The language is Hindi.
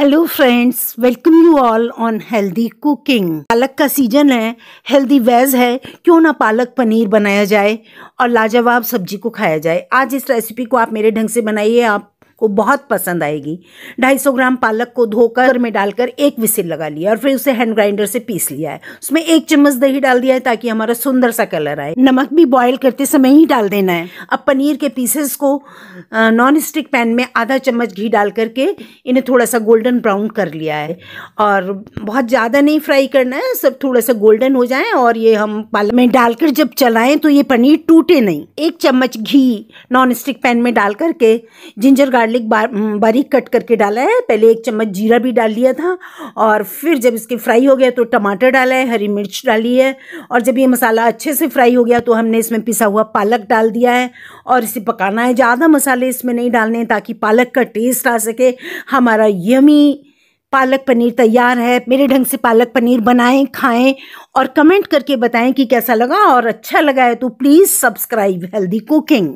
hello friends welcome you all on healthy cooking पालक का सीजन है हेल्दी वेज है क्यों ना पालक पनीर बनाया जाए और लाजवाब सब्जी को खाया जाए आज इस रेसिपी को आप मेरे ढंग से बनाइए आप आपको बहुत पसंद आएगी 250 ग्राम पालक को धोकर में डालकर एक विसिल लगा लिया और फिर उसे हैंड ग्राइंडर से पीस लिया है उसमें एक चम्मच दही डाल दिया है ताकि हमारा सुंदर सा कलर आए नमक भी बॉयल करते समय ही डाल देना है अब पनीर के पीसेस को नॉन स्टिक पैन में आधा चम्मच घी डाल करके इन्हें थोड़ा सा गोल्डन ब्राउन कर लिया है और बहुत ज़्यादा नहीं फ्राई करना है सब थोड़ा सा गोल्डन हो जाए और ये हम पालक में डालकर जब चलाएं तो ये पनीर टूटे नहीं एक चम्मच घी नॉन स्टिक पैन में डाल करके जिंजर गार्लिक गार्लिक mm, बारीक कट करके डाला है पहले एक चम्मच जीरा भी डाल लिया था और फिर जब इसके फ्राई हो गया तो टमाटर डाला है हरी मिर्च डाली है और जब ये मसाला अच्छे से फ्राई हो गया तो हमने इसमें पिसा हुआ पालक डाल दिया है और इसे पकाना है ज़्यादा मसाले इसमें नहीं डालने ताकि पालक का टेस्ट आ सके हमारा यमी पालक पनीर तैयार है मेरे ढंग से पालक पनीर बनाएं खाएं और कमेंट करके बताएं कि कैसा लगा और अच्छा लगा है तो प्लीज़ सब्सक्राइब हेल्दी कुकिंग